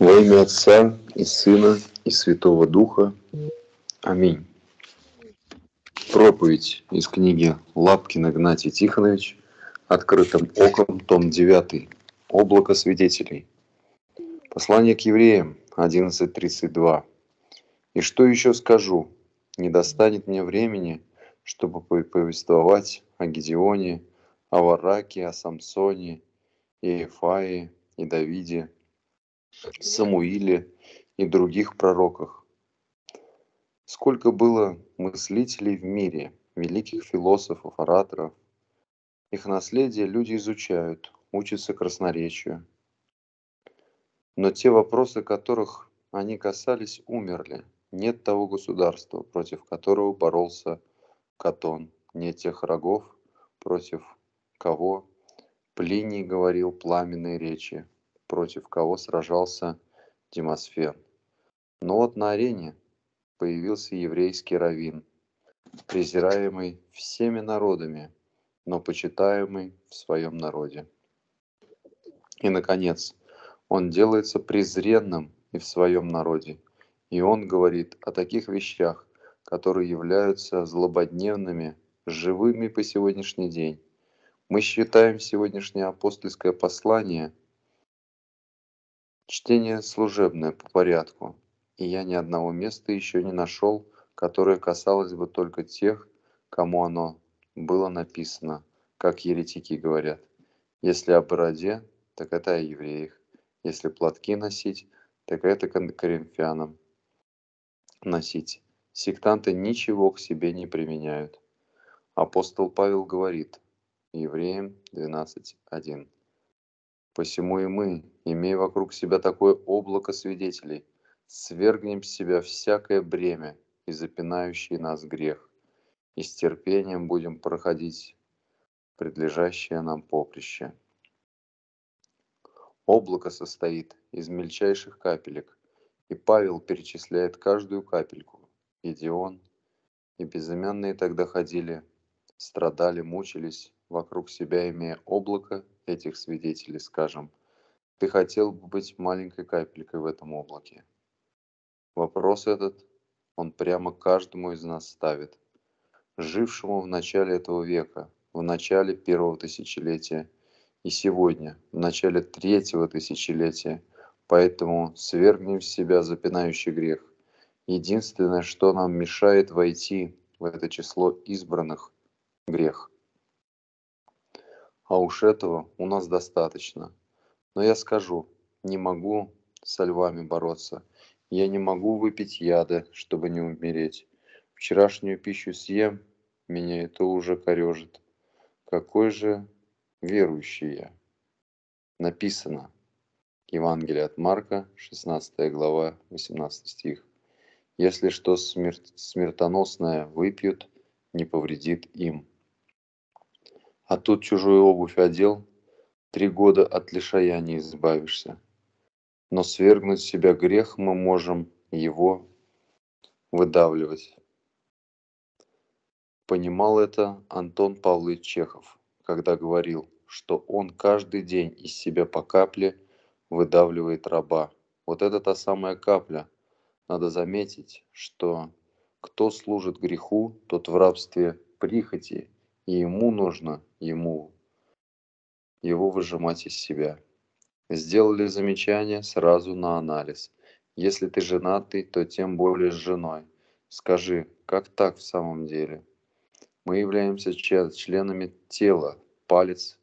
Во имя Отца и Сына и Святого Духа. Аминь. Проповедь из книги Лапкин Игнатий Тихонович «Открытым оком», том 9, «Облако свидетелей». Послание к евреям, 11.32. «И что еще скажу? Не достанет мне времени, чтобы повествовать о Гедеоне, о Вараке, о Самсоне, и Ефае, и Давиде, Самуиле и других пророках. Сколько было мыслителей в мире, великих философов, ораторов. Их наследие люди изучают, учатся красноречию. Но те вопросы, которых они касались, умерли. Нет того государства, против которого боролся Катон. Нет тех рогов, против кого Плиний говорил пламенные речи против кого сражался Демосфер. Но вот на арене появился еврейский раввин, презираемый всеми народами, но почитаемый в своем народе. И, наконец, он делается презренным и в своем народе, и он говорит о таких вещах, которые являются злободневными, живыми по сегодняшний день. Мы считаем сегодняшнее апостольское послание Чтение служебное по порядку, и я ни одного места еще не нашел, которое касалось бы только тех, кому оно было написано, как еретики говорят. Если о бороде, так это о евреях. Если платки носить, так это коринфянам носить. Сектанты ничего к себе не применяют. Апостол Павел говорит, евреям 12.1. Посему и мы, имея вокруг себя такое облако свидетелей, свергнем с себя всякое бремя и запинающий нас грех, и с терпением будем проходить предлежащее нам поприще. Облако состоит из мельчайших капелек, и Павел перечисляет каждую капельку, Гедеон, и безымянные тогда ходили, страдали, мучились, вокруг себя имея облако этих свидетелей скажем, ты хотел бы быть маленькой капелькой в этом облаке. Вопрос этот он прямо каждому из нас ставит, жившему в начале этого века, в начале первого тысячелетия и сегодня, в начале третьего тысячелетия. Поэтому свергнем с себя запинающий грех. Единственное, что нам мешает войти в это число избранных – грех а уж этого у нас достаточно. Но я скажу, не могу со львами бороться. Я не могу выпить яда, чтобы не умереть. Вчерашнюю пищу съем, меня это уже корежит. Какой же верующий я? Написано. Евангелие от Марка, 16 глава, 18 стих. Если что смертоносное выпьют, не повредит им. А тут чужую обувь одел, три года от лишая не избавишься. Но свергнуть себя грех мы можем его выдавливать. Понимал это Антон Павлович Чехов, когда говорил, что он каждый день из себя по капле выдавливает раба. Вот это та самая капля. Надо заметить, что кто служит греху, тот в рабстве прихоти и ему нужно, ему, его выжимать из себя. Сделали замечание сразу на анализ. Если ты женатый, то тем более с женой. Скажи, как так в самом деле? Мы являемся членами тела, палец,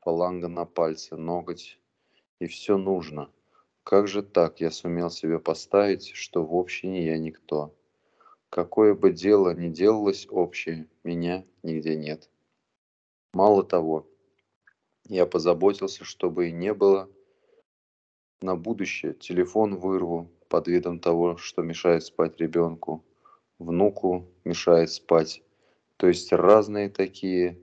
фаланга на пальце, ноготь, и все нужно. Как же так я сумел себе поставить, что в общине я никто? Какое бы дело ни делалось общее, меня нигде нет. Мало того, я позаботился, чтобы и не было. На будущее телефон вырву под видом того, что мешает спать ребенку. Внуку мешает спать. То есть разные такие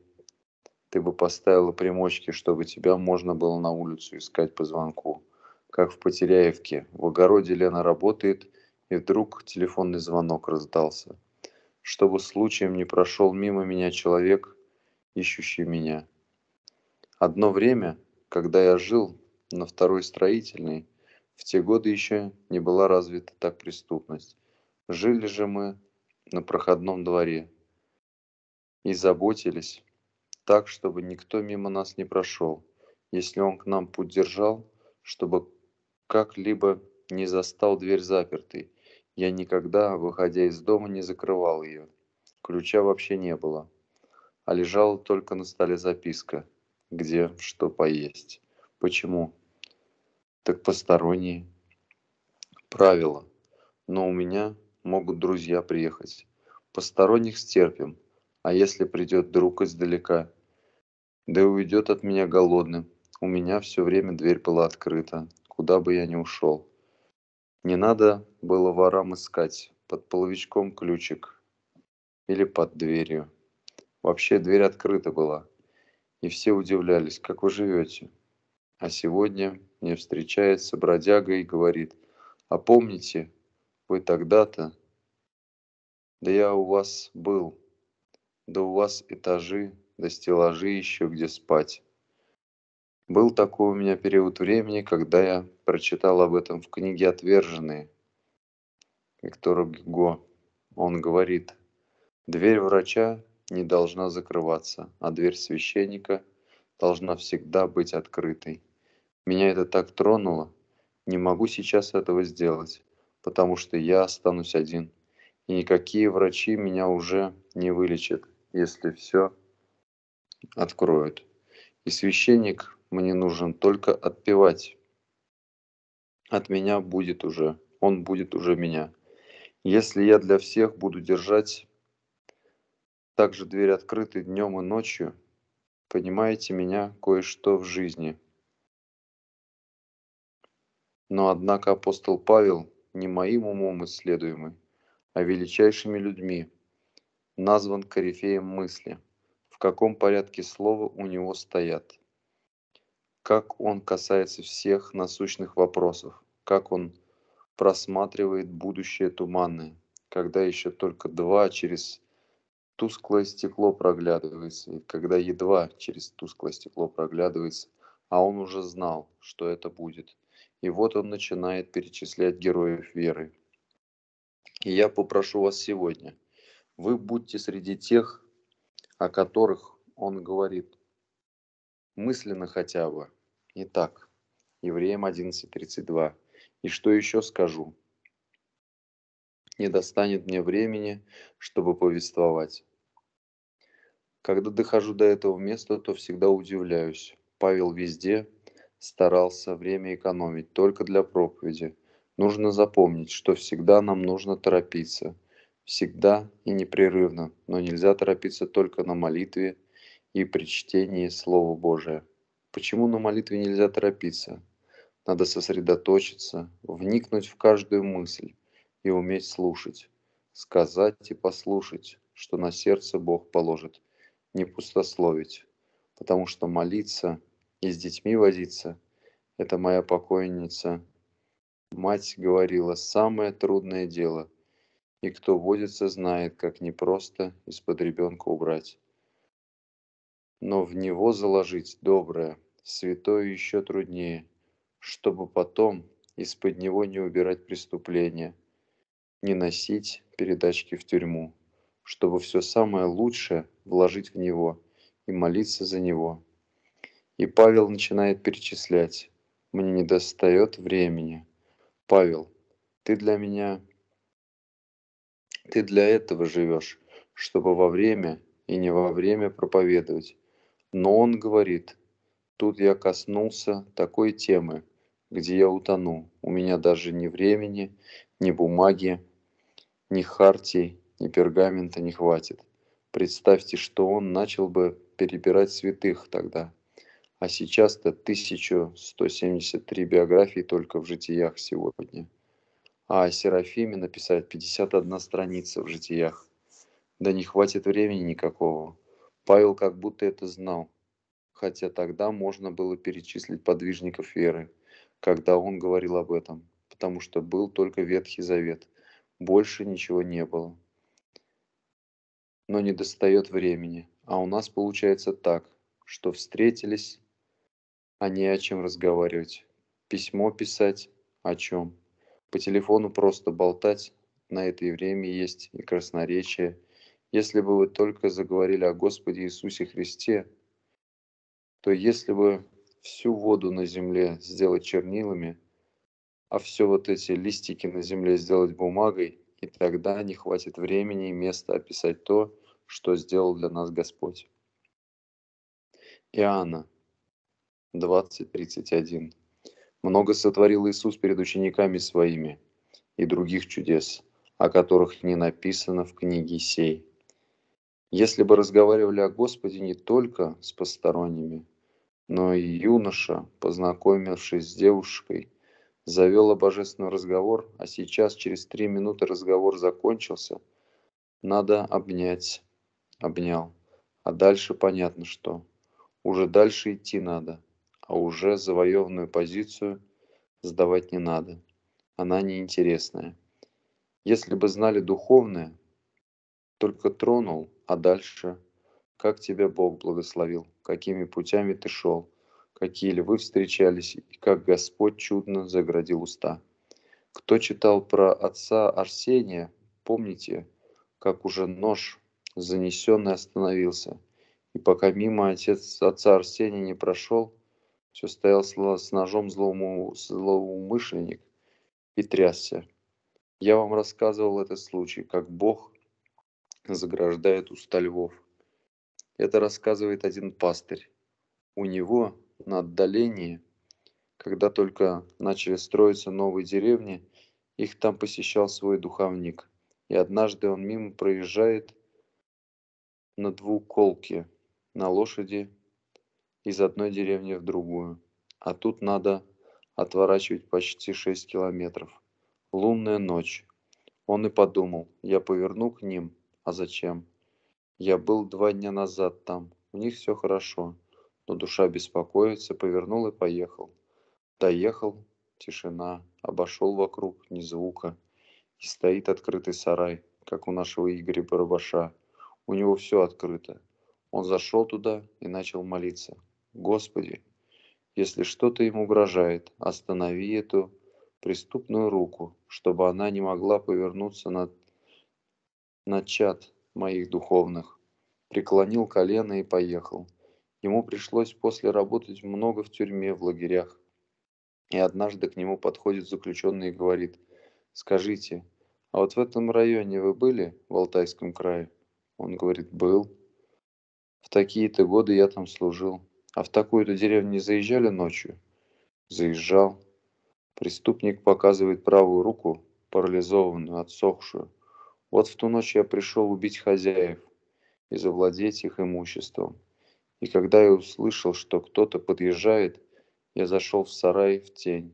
ты бы поставила примочки, чтобы тебя можно было на улицу искать по звонку. Как в Потеряевке. В огороде Лена работает, и вдруг телефонный звонок раздался, чтобы случаем не прошел мимо меня человек, ищущий меня. Одно время, когда я жил на второй строительной, в те годы еще не была развита так преступность. Жили же мы на проходном дворе и заботились так, чтобы никто мимо нас не прошел, если он к нам путь держал, чтобы как-либо не застал дверь запертой я никогда, выходя из дома, не закрывал ее. Ключа вообще не было. А лежала только на столе записка, где что поесть. Почему? Так посторонние. Правило. Но у меня могут друзья приехать. Посторонних стерпим. А если придет друг издалека? Да и уйдет от меня голодным. У меня все время дверь была открыта, куда бы я ни ушел. Не надо было ворам искать под половичком ключик или под дверью. Вообще дверь открыта была, и все удивлялись, как вы живете. А сегодня мне встречается бродяга и говорит, а помните, вы тогда-то... Да я у вас был, да у вас этажи, да стеллажи еще где спать. Был такой у меня период времени, когда я прочитал об этом в книге «Отверженные» Виктора Гюго. Он говорит, дверь врача не должна закрываться, а дверь священника должна всегда быть открытой. Меня это так тронуло, не могу сейчас этого сделать, потому что я останусь один, и никакие врачи меня уже не вылечат, если все откроют. И священник мне нужен только отпевать от меня будет уже, он будет уже меня. Если я для всех буду держать также дверь открытой днем и ночью, понимаете меня кое-что в жизни. Но однако апостол Павел не моим умом исследуемый, а величайшими людьми, назван корифеем мысли, в каком порядке слова у него стоят как он касается всех насущных вопросов, как он просматривает будущее туманное, когда еще только два через тусклое стекло проглядывается, и когда едва через тусклое стекло проглядывается, а он уже знал, что это будет. И вот он начинает перечислять героев веры. И я попрошу вас сегодня, вы будьте среди тех, о которых он говорит, мысленно хотя бы, Итак, Евреям 11.32. «И что еще скажу? Не достанет мне времени, чтобы повествовать. Когда дохожу до этого места, то всегда удивляюсь. Павел везде старался время экономить только для проповеди. Нужно запомнить, что всегда нам нужно торопиться. Всегда и непрерывно, но нельзя торопиться только на молитве и при чтении Слова Божия. Почему на молитве нельзя торопиться? Надо сосредоточиться, вникнуть в каждую мысль и уметь слушать, сказать и послушать, что на сердце Бог положит, не пустословить, потому что молиться и с детьми возиться – это моя покойница. Мать говорила, самое трудное дело, и кто водится, знает, как непросто из-под ребенка убрать но в него заложить доброе, святое еще труднее, чтобы потом из-под него не убирать преступления, не носить передачки в тюрьму, чтобы все самое лучшее вложить в него и молиться за него. И Павел начинает перечислять. Мне не достает времени. Павел, ты для меня, ты для этого живешь, чтобы во время и не во время проповедовать. Но он говорит, Тут я коснулся такой темы, где я утону. У меня даже ни времени, ни бумаги, ни хартий, ни пергамента не хватит. Представьте, что он начал бы перебирать святых тогда. А сейчас-то 1173 биографии только в житиях сегодня. А о Серафиме написать 51 страница в житиях. Да не хватит времени никакого. Павел как будто это знал хотя тогда можно было перечислить подвижников веры, когда он говорил об этом, потому что был только Ветхий Завет, больше ничего не было. Но не достает времени, а у нас получается так, что встретились, а не о чем разговаривать. Письмо писать о чем. По телефону просто болтать, на это и время есть, и красноречие. Если бы вы только заговорили о Господе Иисусе Христе – что если бы всю воду на земле сделать чернилами, а все вот эти листики на земле сделать бумагой, и тогда не хватит времени и места описать то, что сделал для нас Господь. Иоанна 20.31 Много сотворил Иисус перед учениками своими и других чудес, о которых не написано в книге сей. Если бы разговаривали о Господе не только с посторонними, но и юноша, познакомившись с девушкой, завел о разговор, а сейчас через три минуты разговор закончился. Надо обнять. Обнял. А дальше понятно что. Уже дальше идти надо, а уже завоеванную позицию сдавать не надо. Она неинтересная. Если бы знали духовное, только тронул, а дальше как тебя Бог благословил, какими путями ты шел, какие львы встречались, и как Господь чудно заградил уста. Кто читал про отца Арсения, помните, как уже нож занесенный остановился, и пока мимо отец отца Арсения не прошел, все стоял с ножом злому злоумышленник и трясся. Я вам рассказывал этот случай, как Бог заграждает уста львов – это рассказывает один пастырь. У него на отдалении, когда только начали строиться новые деревни, их там посещал свой духовник. И однажды он мимо проезжает на двуколке, на лошади из одной деревни в другую. А тут надо отворачивать почти 6 километров. Лунная ночь. Он и подумал, я поверну к ним, а зачем? Я был два дня назад там. У них все хорошо. Но душа беспокоится, повернул и поехал. Доехал, тишина, обошел вокруг, ни звука. И стоит открытый сарай, как у нашего Игоря Барабаша. У него все открыто. Он зашел туда и начал молиться. Господи, если что-то им угрожает, останови эту преступную руку, чтобы она не могла повернуться на, на чат моих духовных. Преклонил колено и поехал. Ему пришлось после работать много в тюрьме, в лагерях. И однажды к нему подходит заключенный и говорит, «Скажите, а вот в этом районе вы были, в Алтайском крае?» Он говорит, «Был». «В такие-то годы я там служил. А в такую-то деревню не заезжали ночью?» «Заезжал». Преступник показывает правую руку, парализованную, отсохшую. Вот в ту ночь я пришел убить хозяев и завладеть их имуществом. И когда я услышал, что кто-то подъезжает, я зашел в сарай в тень.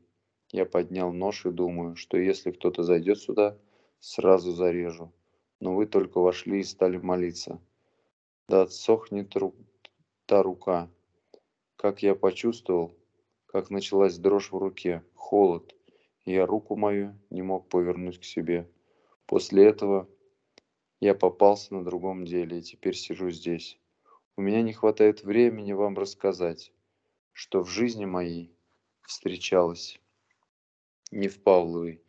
Я поднял нож и думаю, что если кто-то зайдет сюда, сразу зарежу. Но вы только вошли и стали молиться. Да отсохнет ру... та рука. Как я почувствовал, как началась дрожь в руке, холод. Я руку мою не мог повернуть к себе. После этого я попался на другом деле и теперь сижу здесь. У меня не хватает времени вам рассказать, что в жизни моей встречалось. Не в Павловой.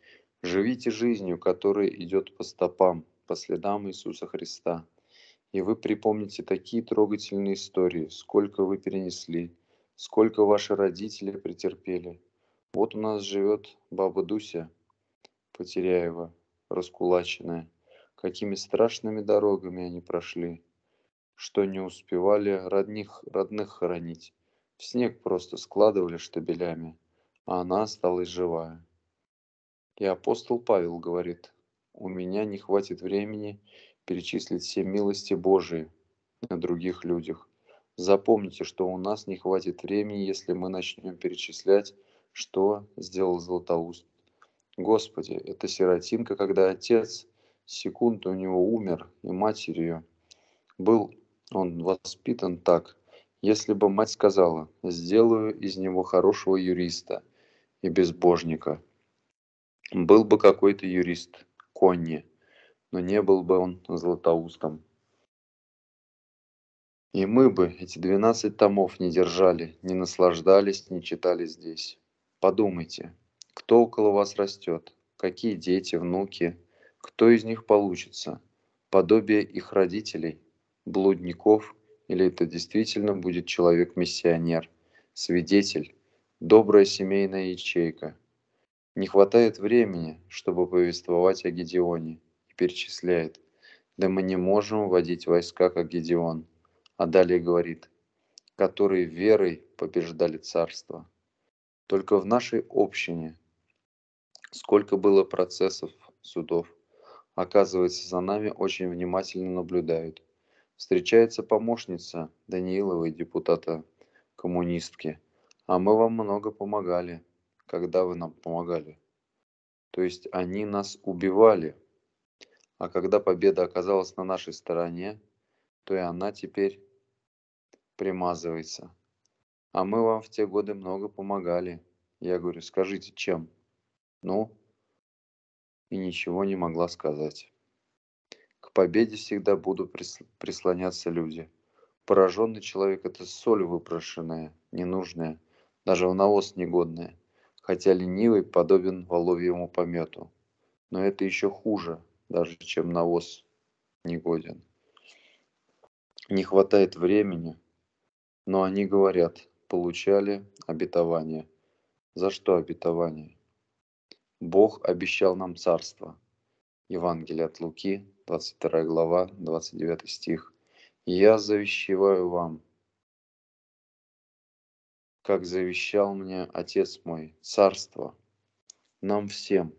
Живите жизнью, которая идет по стопам, по следам Иисуса Христа. И вы припомните такие трогательные истории, сколько вы перенесли, сколько ваши родители претерпели. Вот у нас живет баба Дуся Потеряева, раскулаченная. Какими страшными дорогами они прошли, что не успевали родних, родных хоронить. В снег просто складывали штабелями, а она осталась живая. И апостол Павел говорит, у меня не хватит времени перечислить все милости Божии на других людях. Запомните, что у нас не хватит времени, если мы начнем перечислять, что сделал Златоуст Господи, это сиротинка, когда отец секунду у него умер, и матерью был он воспитан так. Если бы мать сказала, сделаю из него хорошего юриста и безбожника, был бы какой-то юрист, Конни, но не был бы он златоустом. И мы бы эти двенадцать томов не держали, не наслаждались, не читали здесь. Подумайте, кто около вас растет, какие дети, внуки, кто из них получится, подобие их родителей, блудников, или это действительно будет человек-миссионер, свидетель, добрая семейная ячейка. Не хватает времени, чтобы повествовать о Гедеоне, и перечисляет, да мы не можем вводить войска, как Гедеон. А далее говорит, которые верой побеждали царство. Только в нашей общине Сколько было процессов, судов. Оказывается, за нами очень внимательно наблюдают. Встречается помощница Данииловой депутата коммунистки. А мы вам много помогали. Когда вы нам помогали? То есть они нас убивали. А когда победа оказалась на нашей стороне, то и она теперь примазывается. А мы вам в те годы много помогали. Я говорю, скажите, чем? ну, и ничего не могла сказать. К победе всегда буду прислоняться люди. Пораженный человек – это соль выпрошенная, ненужная, даже в навоз негодная, хотя ленивый подобен воловьему помету. Но это еще хуже, даже чем навоз негоден. Не хватает времени, но они говорят, получали обетование. За что обетование? Бог обещал нам царство. Евангелие от Луки, 22 глава, 29 стих. «Я завещеваю вам, как завещал мне Отец мой, царство, нам всем.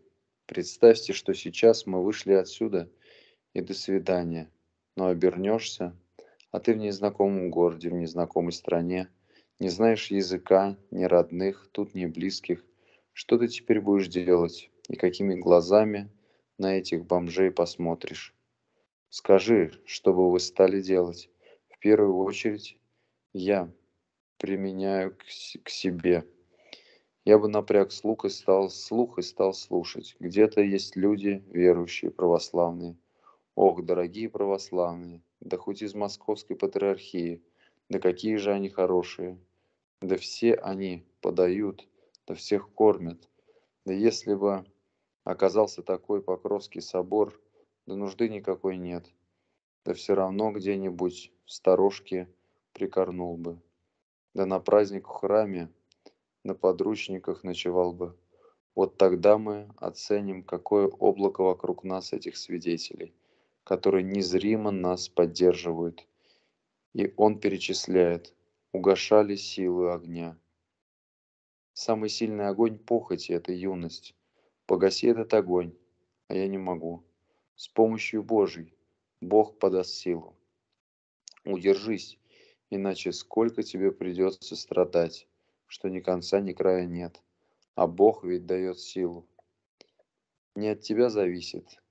Представьте, что сейчас мы вышли отсюда, и до свидания. Но обернешься, а ты в незнакомом городе, в незнакомой стране, не знаешь языка, ни родных, тут ни близких – что ты теперь будешь делать и какими глазами на этих бомжей посмотришь? Скажи, что бы вы стали делать? В первую очередь я применяю к, к себе. Я бы напряг слух и стал слух и стал слушать. Где-то есть люди, верующие, православные. Ох, дорогие православные, да хоть из московской патриархии, да какие же они хорошие. Да все они подают да всех кормят. Да если бы оказался такой Покровский собор, да нужды никакой нет, да все равно где-нибудь в сторожке прикорнул бы, да на праздник в храме, на подручниках ночевал бы. Вот тогда мы оценим, какое облако вокруг нас этих свидетелей, которые незримо нас поддерживают. И он перечисляет, угошали силы огня – Самый сильный огонь похоти – это юность. Погаси этот огонь, а я не могу. С помощью Божьей Бог подаст силу. Удержись, иначе сколько тебе придется страдать, что ни конца, ни края нет. А Бог ведь дает силу. Не от тебя зависит,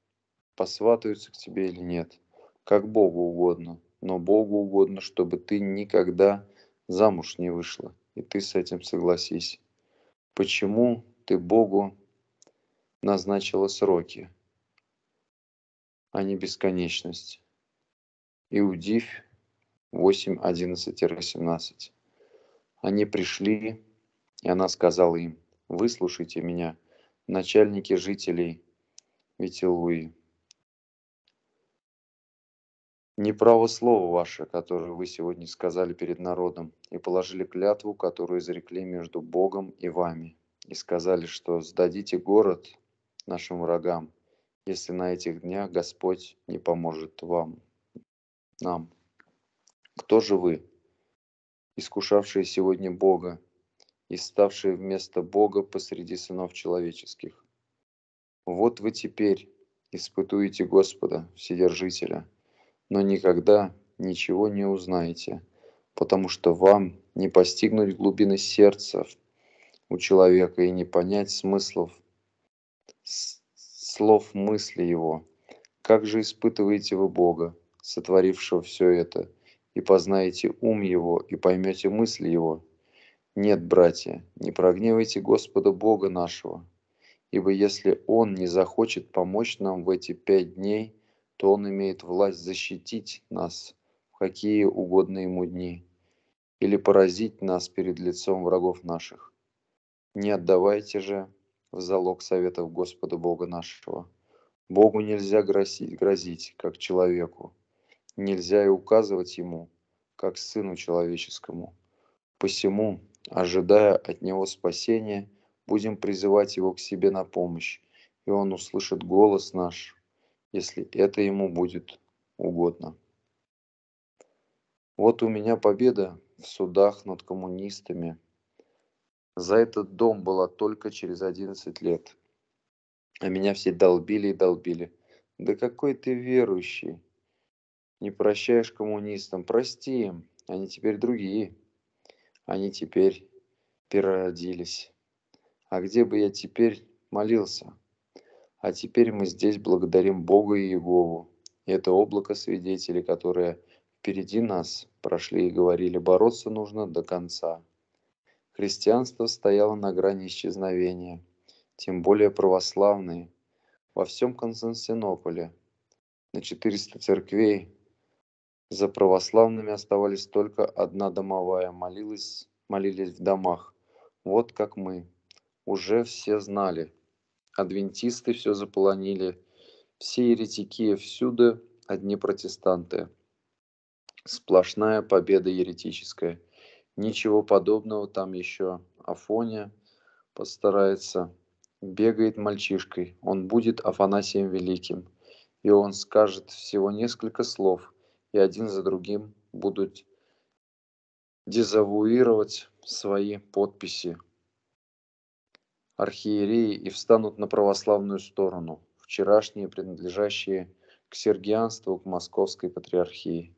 посватаются к тебе или нет, как Богу угодно, но Богу угодно, чтобы ты никогда замуж не вышла, и ты с этим согласись почему ты Богу назначила сроки, а не бесконечность. Иудив 8.11-17. Они пришли, и она сказала им, «Выслушайте меня, начальники жителей Ветилуи, неправо слово ваше, которое вы сегодня сказали перед народом, и положили клятву, которую изрекли между Богом и вами, и сказали, что сдадите город нашим врагам, если на этих днях Господь не поможет вам, нам. Кто же вы, искушавшие сегодня Бога и ставшие вместо Бога посреди сынов человеческих? Вот вы теперь испытуете Господа, Вседержителя – но никогда ничего не узнаете, потому что вам не постигнуть глубины сердца у человека и не понять смыслов, слов мысли его. Как же испытываете вы Бога, сотворившего все это, и познаете ум его, и поймете мысли его? Нет, братья, не прогневайте Господа Бога нашего, ибо если Он не захочет помочь нам в эти пять дней – то Он имеет власть защитить нас в какие угодно Ему дни или поразить нас перед лицом врагов наших. Не отдавайте же в залог советов Господа Бога нашего. Богу нельзя грозить, грозить, как человеку. Нельзя и указывать ему, как сыну человеческому. Посему, ожидая от него спасения, будем призывать его к себе на помощь, и он услышит голос наш если это ему будет угодно. Вот у меня победа в судах над коммунистами. За этот дом была только через 11 лет. А меня все долбили и долбили. Да какой ты верующий. Не прощаешь коммунистам. Прости им. Они теперь другие. Они теперь переродились. А где бы я теперь молился? А теперь мы здесь благодарим Бога и Егову. И это облако свидетелей, которые впереди нас прошли и говорили, бороться нужно до конца. Христианство стояло на грани исчезновения, тем более православные. Во всем Константинополе на 400 церквей за православными оставались только одна домовая, молилась, молились в домах. Вот как мы. Уже все знали, адвентисты все заполонили, все еретики всюду, одни протестанты. Сплошная победа еретическая. Ничего подобного там еще. Афония постарается. Бегает мальчишкой. Он будет Афанасием Великим. И он скажет всего несколько слов. И один за другим будут дезавуировать свои подписи архиереи и встанут на православную сторону, вчерашние, принадлежащие к сергианству, к московской патриархии.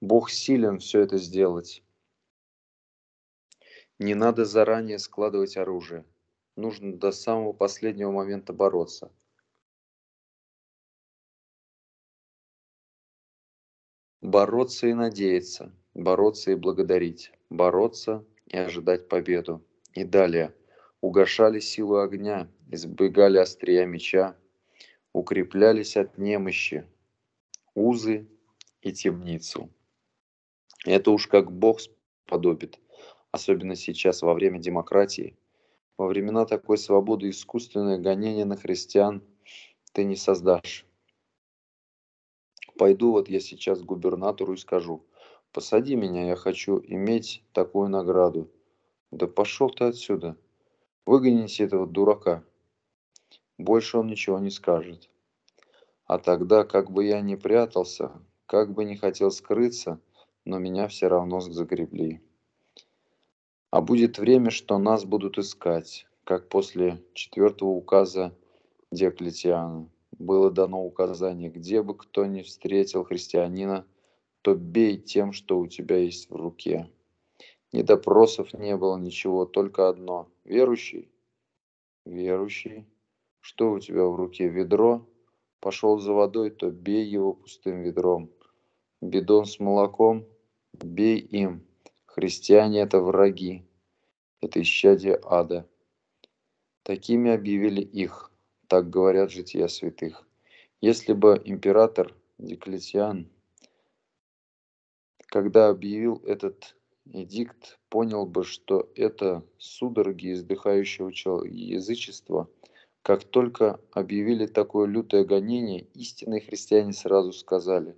Бог силен все это сделать. Не надо заранее складывать оружие. Нужно до самого последнего момента бороться. Бороться и надеяться, бороться и благодарить, бороться и ожидать победу. И далее – угошали силу огня, избегали острия меча, укреплялись от немощи, узы и темницу. Это уж как Бог подобит, особенно сейчас, во время демократии. Во времена такой свободы искусственное гонение на христиан ты не создашь. Пойду вот я сейчас к губернатору и скажу, посади меня, я хочу иметь такую награду. Да пошел ты отсюда, Выгоните этого дурака. Больше он ничего не скажет. А тогда, как бы я ни прятался, как бы не хотел скрыться, но меня все равно загребли. А будет время, что нас будут искать, как после четвертого указа Диоклетиана. Было дано указание, где бы кто ни встретил христианина, то бей тем, что у тебя есть в руке ни допросов не было, ничего, только одно. Верующий? Верующий. Что у тебя в руке? Ведро? Пошел за водой, то бей его пустым ведром. Бидон с молоком? Бей им. Христиане – это враги. Это исчадие ада. Такими объявили их, так говорят жития святых. Если бы император Диоклетиан, когда объявил этот Эдикт понял бы, что это судороги издыхающего язычества. Как только объявили такое лютое гонение, истинные христиане сразу сказали,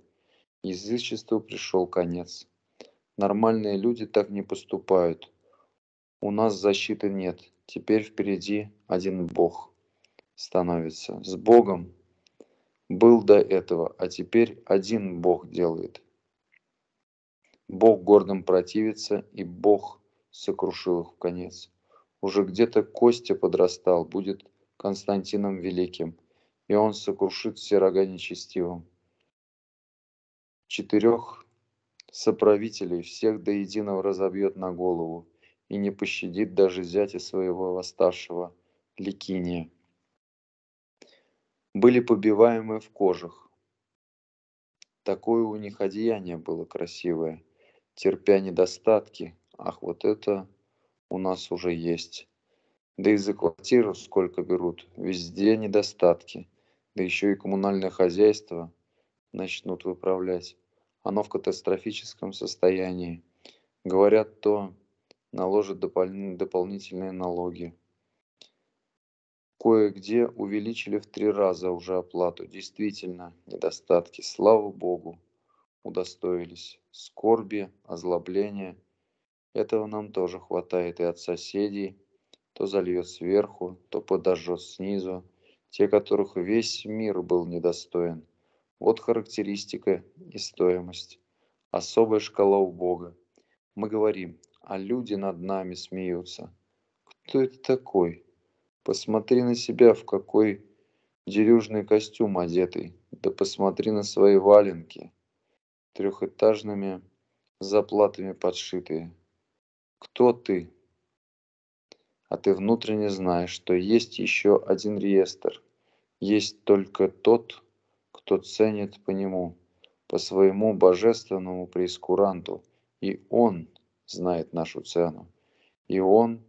язычеству пришел конец. Нормальные люди так не поступают. У нас защиты нет. Теперь впереди один Бог становится. С Богом был до этого, а теперь один Бог делает. Бог гордым противится, и Бог сокрушил их в конец. Уже где-то Костя подрастал, будет Константином Великим, и он сокрушит все рога нечестивым. Четырех соправителей всех до единого разобьет на голову и не пощадит даже зятя своего восставшего Ликиния. Были побиваемы в кожах. Такое у них одеяние было красивое – терпя недостатки. Ах, вот это у нас уже есть. Да и за квартиру сколько берут. Везде недостатки. Да еще и коммунальное хозяйство начнут выправлять. Оно в катастрофическом состоянии. Говорят, то наложат допол- дополнительные налоги. Кое-где увеличили в три раза уже оплату. Действительно, недостатки. Слава богу удостоились, скорби, озлобления. Этого нам тоже хватает и от соседей. То зальет сверху, то подожжет снизу. Те, которых весь мир был недостоин. Вот характеристика и стоимость. Особая шкала у Бога. Мы говорим, а люди над нами смеются. Кто это такой? Посмотри на себя, в какой дерюжный костюм одетый. Да посмотри на свои валенки трехэтажными заплатами подшитые. Кто ты? А ты внутренне знаешь, что есть еще один реестр. Есть только тот, кто ценит по нему, по своему божественному преискуранту. И он знает нашу цену. И он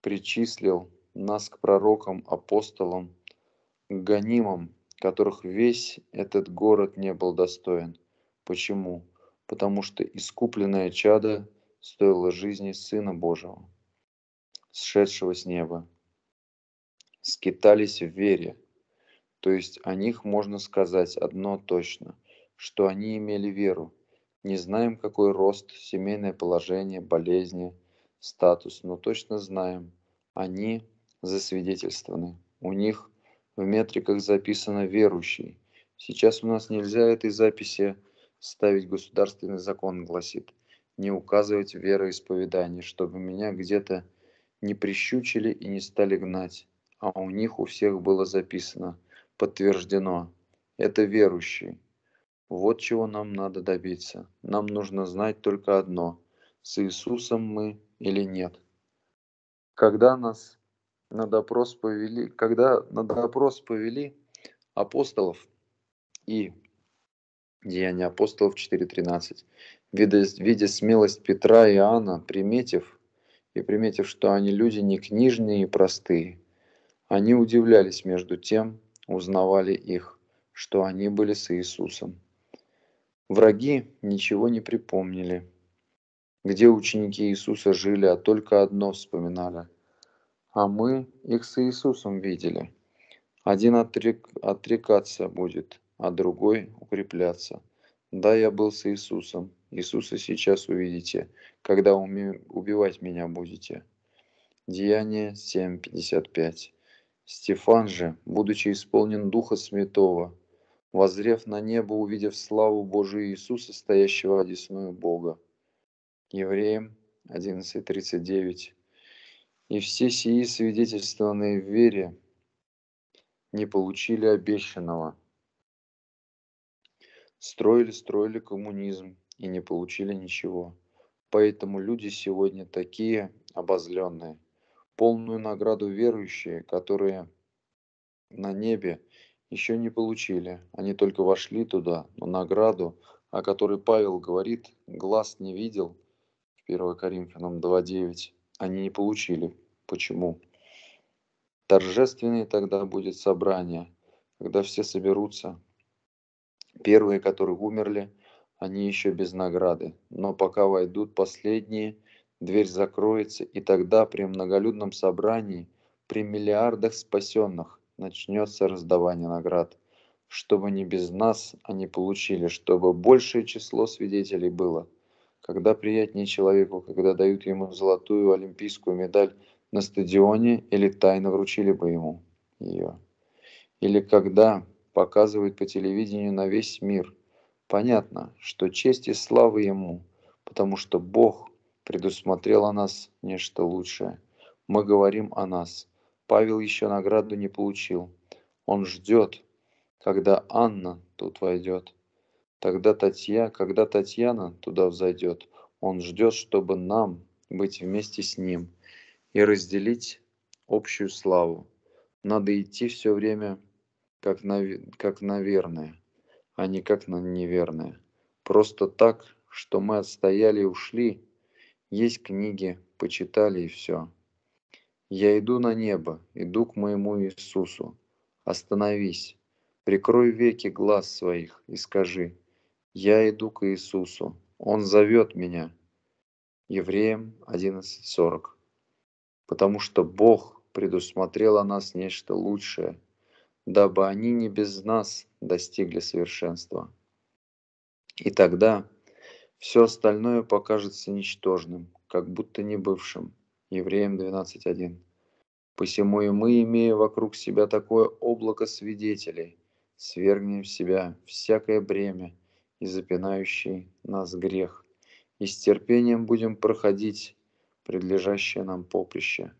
причислил нас к пророкам, апостолам, к гонимам которых весь этот город не был достоин. Почему? Потому что искупленное чадо стоило жизни Сына Божьего, сшедшего с неба. Скитались в вере, то есть о них можно сказать одно точно, что они имели веру. Не знаем, какой рост, семейное положение, болезни, статус, но точно знаем, они засвидетельствованы. У них – в метриках записано «верующий». Сейчас у нас нельзя этой записи ставить государственный закон, гласит. Не указывать вероисповедание, чтобы меня где-то не прищучили и не стали гнать. А у них у всех было записано, подтверждено. Это верующие. Вот чего нам надо добиться. Нам нужно знать только одно. С Иисусом мы или нет. Когда нас на допрос повели, когда на допрос повели апостолов и Деяния апостолов 4.13, видя, видя смелость Петра и Иоанна, приметив, и приметив, что они люди не книжные и простые, они удивлялись между тем, узнавали их, что они были с Иисусом. Враги ничего не припомнили, где ученики Иисуса жили, а только одно вспоминали – а мы их с Иисусом видели. Один отрек, отрекаться будет, а другой укрепляться. Да, я был с Иисусом. Иисуса сейчас увидите, когда уме, убивать меня будете. Деяние 7.55. Стефан же, будучи исполнен Духа Святого, возрев на небо, увидев славу Божию Иисуса, стоящего одесную Бога. Евреям 11.39. И все сии, свидетельствованные в вере, не получили обещанного. Строили, строили коммунизм и не получили ничего. Поэтому люди сегодня такие обозленные. Полную награду верующие, которые на небе еще не получили. Они только вошли туда, но награду, о которой Павел говорит, глаз не видел, 1 Коринфянам 2.9, они не получили. Почему? Торжественное тогда будет собрание, когда все соберутся. Первые, которые умерли, они еще без награды. Но пока войдут последние, дверь закроется, и тогда при многолюдном собрании, при миллиардах спасенных, начнется раздавание наград. Чтобы не без нас они получили, чтобы большее число свидетелей было – когда приятнее человеку, когда дают ему золотую олимпийскую медаль на стадионе или тайно вручили бы ему ее. Или когда показывают по телевидению на весь мир. Понятно, что честь и слава ему, потому что Бог предусмотрел о нас нечто лучшее. Мы говорим о нас. Павел еще награду не получил. Он ждет, когда Анна тут войдет. Тогда Татья, когда Татьяна туда взойдет, он ждет, чтобы нам быть вместе с ним и разделить общую славу. Надо идти все время как на, как на а не как на неверное. Просто так, что мы отстояли и ушли. Есть книги, почитали и все. Я иду на небо, иду к моему Иисусу. Остановись, прикрой веки глаз своих и скажи – «Я иду к Иисусу, Он зовет меня». Евреям 11.40. Потому что Бог предусмотрел о нас нечто лучшее, дабы они не без нас достигли совершенства. И тогда все остальное покажется ничтожным, как будто не бывшим. Евреям 12.1. Посему и мы, имея вокруг себя такое облако свидетелей, свергнем в себя всякое бремя и запинающий нас грех, и с терпением будем проходить предлежащее нам поприще.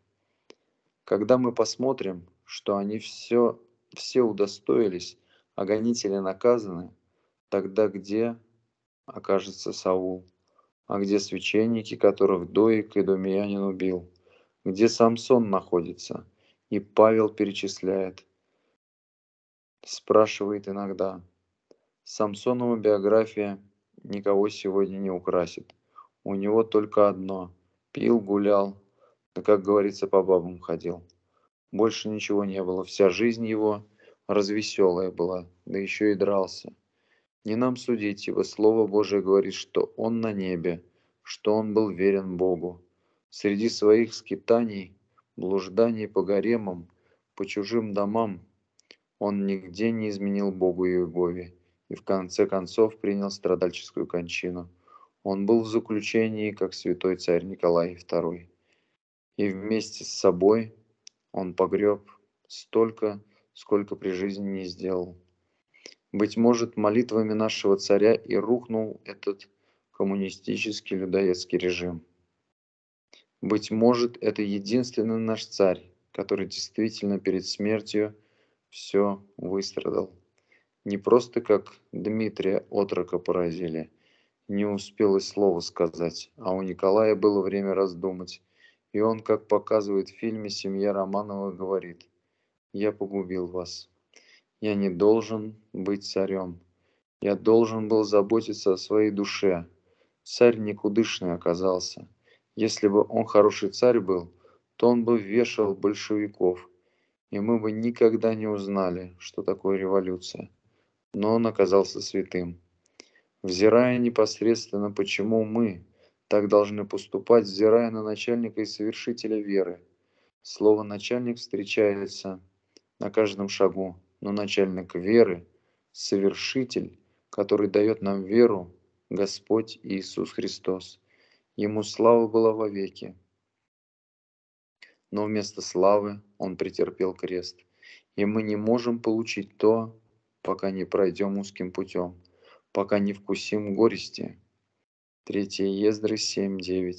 Когда мы посмотрим, что они все, все удостоились, а гонители наказаны, тогда где окажется Саул? А где священники, которых Доик и Думиянин убил? Где Самсон находится? И Павел перечисляет, спрашивает иногда, самсонова биография никого сегодня не украсит. У него только одно – пил, гулял, да, как говорится, по бабам ходил. Больше ничего не было, вся жизнь его развеселая была, да еще и дрался. Не нам судить его, Слово Божие говорит, что он на небе, что он был верен Богу. Среди своих скитаний, блужданий по гаремам, по чужим домам, он нигде не изменил Богу и Иегове и в конце концов принял страдальческую кончину. Он был в заключении, как святой царь Николай II. И вместе с собой он погреб столько, сколько при жизни не сделал. Быть может, молитвами нашего царя и рухнул этот коммунистический людоедский режим. Быть может, это единственный наш царь, который действительно перед смертью все выстрадал. Не просто как Дмитрия отрока поразили. Не успел и слова сказать, а у Николая было время раздумать. И он, как показывает в фильме «Семья Романова», говорит «Я погубил вас. Я не должен быть царем. Я должен был заботиться о своей душе. Царь никудышный оказался. Если бы он хороший царь был, то он бы вешал большевиков, и мы бы никогда не узнали, что такое революция но он оказался святым. Взирая непосредственно, почему мы так должны поступать, взирая на начальника и совершителя веры. Слово «начальник» встречается на каждом шагу, но начальник веры, совершитель, который дает нам веру, Господь Иисус Христос. Ему слава была вовеки. Но вместо славы он претерпел крест. И мы не можем получить то, пока не пройдем узким путем, пока не вкусим горести. Третье Ездры 7.9.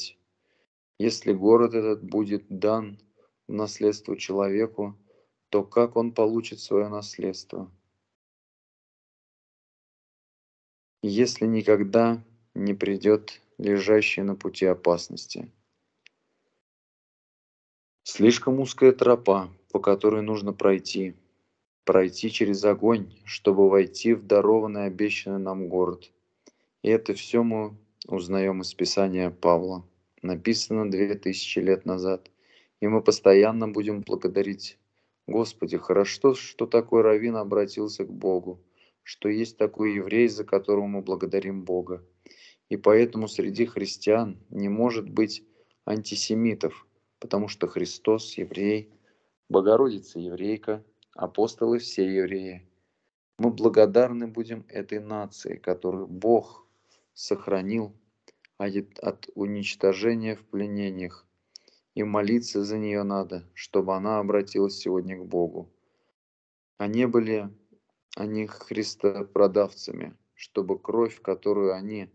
Если город этот будет дан в наследство человеку, то как он получит свое наследство? Если никогда не придет лежащий на пути опасности. Слишком узкая тропа, по которой нужно пройти – пройти через огонь, чтобы войти в дарованный обещанный нам город. И это все мы узнаем из Писания Павла. Написано две тысячи лет назад. И мы постоянно будем благодарить. Господи, хорошо, что такой раввин обратился к Богу, что есть такой еврей, за которого мы благодарим Бога. И поэтому среди христиан не может быть антисемитов, потому что Христос еврей, Богородица еврейка – апостолы все евреи. Мы благодарны будем этой нации, которую Бог сохранил от уничтожения в пленениях. И молиться за нее надо, чтобы она обратилась сегодня к Богу. Они были они христопродавцами, чтобы кровь, которую они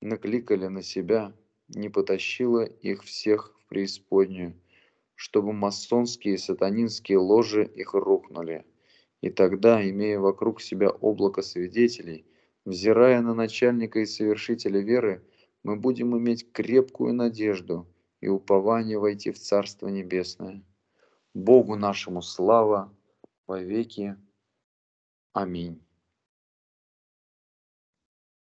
накликали на себя, не потащила их всех в преисподнюю, чтобы масонские и сатанинские ложи их рухнули. И тогда, имея вокруг себя облако свидетелей, взирая на начальника и совершителя веры, мы будем иметь крепкую надежду и упование войти в Царство Небесное. Богу нашему слава во веки. Аминь.